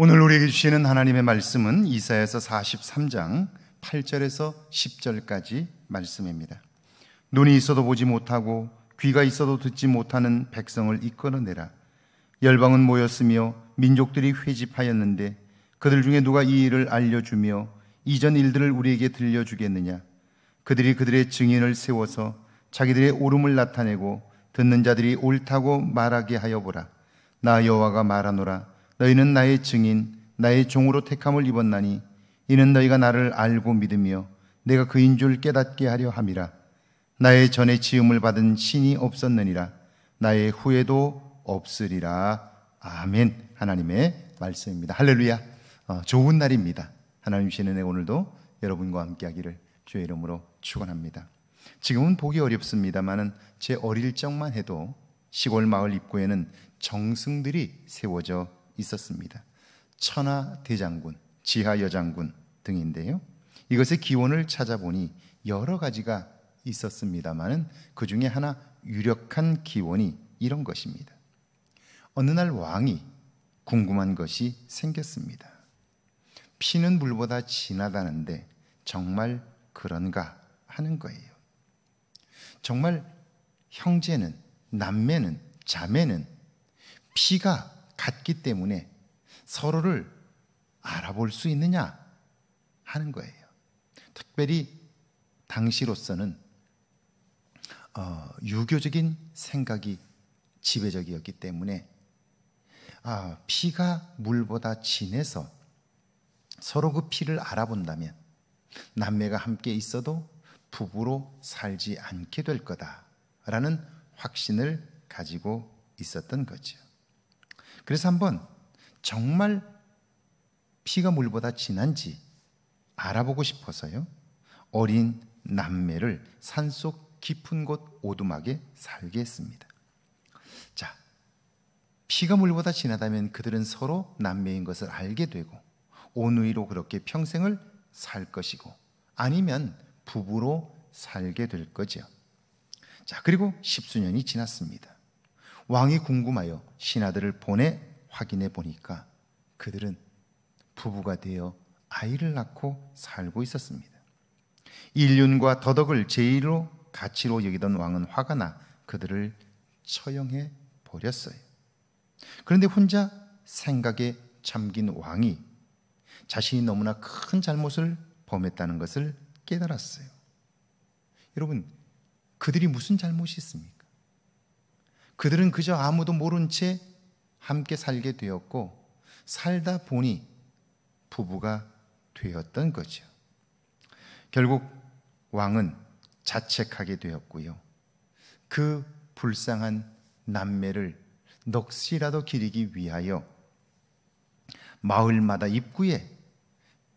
오늘 우리에게 주시는 하나님의 말씀은 이사에서 43장 8절에서 10절까지 말씀입니다. 눈이 있어도 보지 못하고 귀가 있어도 듣지 못하는 백성을 이끌어내라. 열방은 모였으며 민족들이 회집하였는데 그들 중에 누가 이 일을 알려주며 이전 일들을 우리에게 들려주겠느냐? 그들이 그들의 증인을 세워서 자기들의 오름을 나타내고 듣는 자들이 옳다고 말하게 하여 보라. 나 여호와가 말하노라. 너희는 나의 증인, 나의 종으로 택함을 입었나니 이는 너희가 나를 알고 믿으며 내가 그인 줄 깨닫게 하려 함이라. 나의 전에 지음을 받은 신이 없었느니라. 나의 후에도 없으리라. 아멘. 하나님의 말씀입니다. 할렐루야. 어, 좋은 날입니다. 하나님 주시는 혜 오늘도 여러분과 함께하기를 주의 이름으로 축원합니다. 지금은 보기 어렵습니다만은 제 어릴 적만 해도 시골 마을 입구에는 정승들이 세워져 있었습니다. 천하 대장군, 지하 여장군 등인데요. 이것의 기원을 찾아보니 여러 가지가 있었습니다만은 그 중에 하나 유력한 기원이 이런 것입니다. 어느 날 왕이 궁금한 것이 생겼습니다. 피는 물보다 진하다는데 정말 그런가 하는 거예요. 정말 형제는 남매는 자매는 피가 같기 때문에 서로를 알아볼 수 있느냐 하는 거예요. 특별히 당시로서는 어, 유교적인 생각이 지배적이었기 때문에 아, 피가 물보다 진해서 서로 그 피를 알아본다면 남매가 함께 있어도 부부로 살지 않게 될 거다라는 확신을 가지고 있었던 거죠. 그래서 한번 정말 피가 물보다 진한지 알아보고 싶어서요. 어린 남매를 산속 깊은 곳 오두막에 살게 했습니다. 자, 피가 물보다 진하다면 그들은 서로 남매인 것을 알게 되고 온누이로 그렇게 평생을 살 것이고 아니면 부부로 살게 될 거죠. 자, 그리고 십수년이 지났습니다. 왕이 궁금하여 신하들을 보내 확인해 보니까 그들은 부부가 되어 아이를 낳고 살고 있었습니다. 인륜과 더덕을 제의로 가치로 여기던 왕은 화가 나 그들을 처형해 버렸어요. 그런데 혼자 생각에 잠긴 왕이 자신이 너무나 큰 잘못을 범했다는 것을 깨달았어요. 여러분, 그들이 무슨 잘못이 있습니까? 그들은 그저 아무도 모른 채 함께 살게 되었고 살다 보니 부부가 되었던 거죠. 결국 왕은 자책하게 되었고요. 그 불쌍한 남매를 넋이라도 기리기 위하여 마을마다 입구에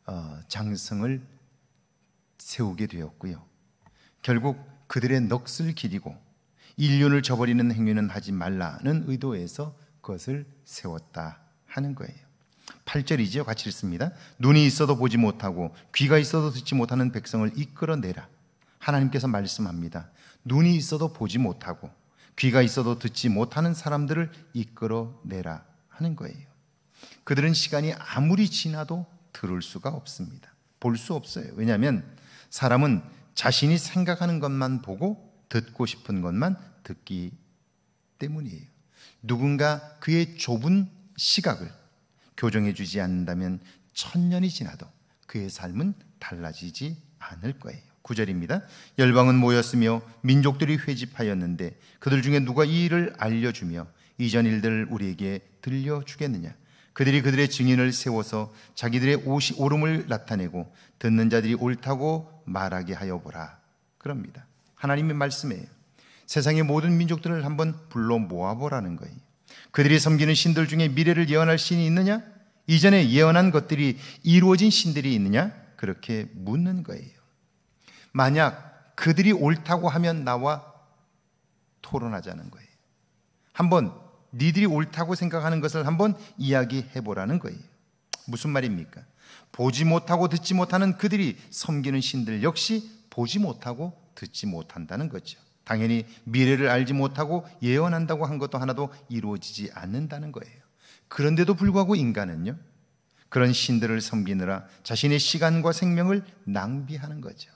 어, 장성을 세우게 되었고요. 결국 그들의 넋을 기리고 인륜을 저버리는 행위는 하지 말라는 의도에서 그것을 세웠다 하는 거예요. 8절이지 같이 읽습니다. 눈이 있어도 보지 못하고 귀가 있어도 듣지 못하는 백성을 이끌어내라. 하나님께서 말씀합니다. 눈이 있어도 보지 못하고 귀가 있어도 듣지 못하는 사람들을 이끌어내라 하는 거예요. 그들은 시간이 아무리 지나도 들을 수가 없습니다. 볼 수 없어요. 왜냐하면 사람은 자신이 생각하는 것만 보고 듣고 싶은 것만 듣기 때문이에요. 누군가 그의 좁은 시각을 교정해 주지 않는다면 천년이 지나도 그의 삶은 달라지지 않을 거예요. 9절입니다. 열방은 모였으며 민족들이 회집하였는데 그들 중에 누가 이 일을 알려주며 이전 일들을 우리에게 들려주겠느냐. 그들이 그들의 증인을 세워서 자기들의 옷이 오름을 나타내고 듣는 자들이 옳다고 말하게 하여 보라. 그럽니다. 하나님의 말씀이에요. 세상의 모든 민족들을 한번 불러 모아보라는 거예요. 그들이 섬기는 신들 중에 미래를 예언할 신이 있느냐? 이전에 예언한 것들이 이루어진 신들이 있느냐? 그렇게 묻는 거예요. 만약 그들이 옳다고 하면 나와 토론하자는 거예요. 한번 니들이 옳다고 생각하는 것을 한번 이야기해 보라는 거예요. 무슨 말입니까? 보지 못하고 듣지 못하는 그들이 섬기는 신들 역시 보지 못하고 듣지 못한다는 거죠. 당연히 미래를 알지 못하고 예언한다고 한 것도 하나도 이루어지지 않는다는 거예요. 그런데도 불구하고 인간은요, 그런 신들을 섬기느라 자신의 시간과 생명을 낭비하는 거죠.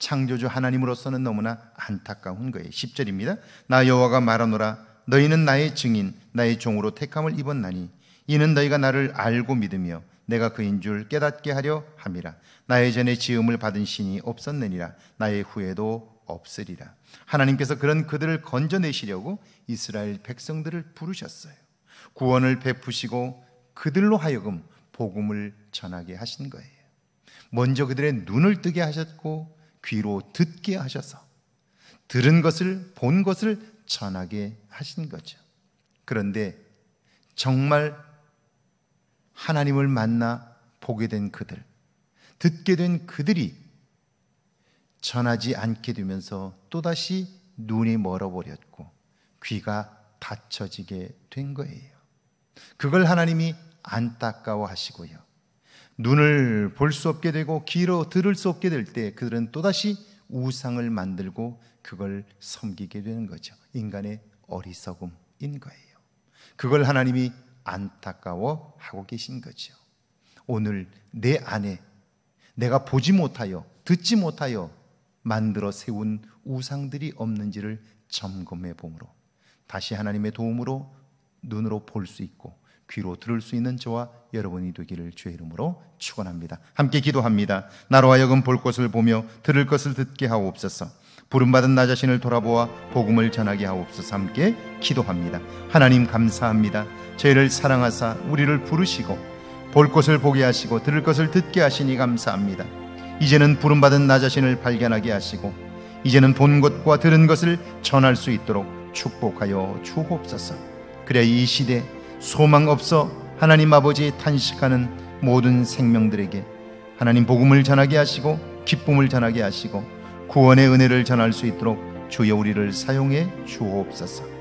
창조주 하나님으로서는 너무나 안타까운 거예요. 10절입니다. 나 여호와가 말하노라 너희는 나의 증인 나의 종으로 택함을 입었나니 이는 너희가 나를 알고 믿으며 내가 그인 줄 깨닫게 하려 함이라. 나의 전에 지음을 받은 신이 없었느니라. 나의 후에도 없으리라. 하나님께서 그런 그들을 건져내시려고 이스라엘 백성들을 부르셨어요. 구원을 베푸시고 그들로 하여금 복음을 전하게 하신 거예요. 먼저 그들의 눈을 뜨게 하셨고 귀로 듣게 하셔서 들은 것을 본 것을 전하게 하신 거죠. 그런데 정말 하나님을 만나 보게 된 그들, 듣게 된 그들이 전하지 않게 되면서 또다시 눈이 멀어버렸고 귀가 닫혀지게 된 거예요. 그걸 하나님이 안타까워 하시고요. 눈을 볼 수 없게 되고 귀로 들을 수 없게 될 때 그들은 또다시 우상을 만들고 그걸 섬기게 되는 거죠. 인간의 어리석음인 거예요. 그걸 하나님이 안타까워하고 계신 거죠. 오늘 내 안에 내가 보지 못하여 듣지 못하여 만들어 세운 우상들이 없는지를 점검해 보므로 다시 하나님의 도움으로 눈으로 볼 수 있고 귀로 들을 수 있는 저와 여러분이 되기를 주의 이름으로 축원합니다. 함께 기도합니다. 나로 하여금 볼 것을 보며 들을 것을 듣게 하옵소서. 부름받은 나 자신을 돌아보아 복음을 전하게 하옵소서 함께 기도합니다. 하나님 감사합니다. 저를 사랑하사 우리를 부르시고 볼 것을 보게 하시고 들을 것을 듣게 하시니 감사합니다. 이제는 부름받은 나 자신을 발견하게 하시고 이제는 본 것과 들은 것을 전할 수 있도록 축복하여 주옵소서. 그래이 시대 소망 없어 하나님 아버지 탄식하는 모든 생명들에게 하나님 복음을 전하게 하시고 기쁨을 전하게 하시고 구원의 은혜를 전할 수 있도록 주여 우리를 사용해 주옵소서.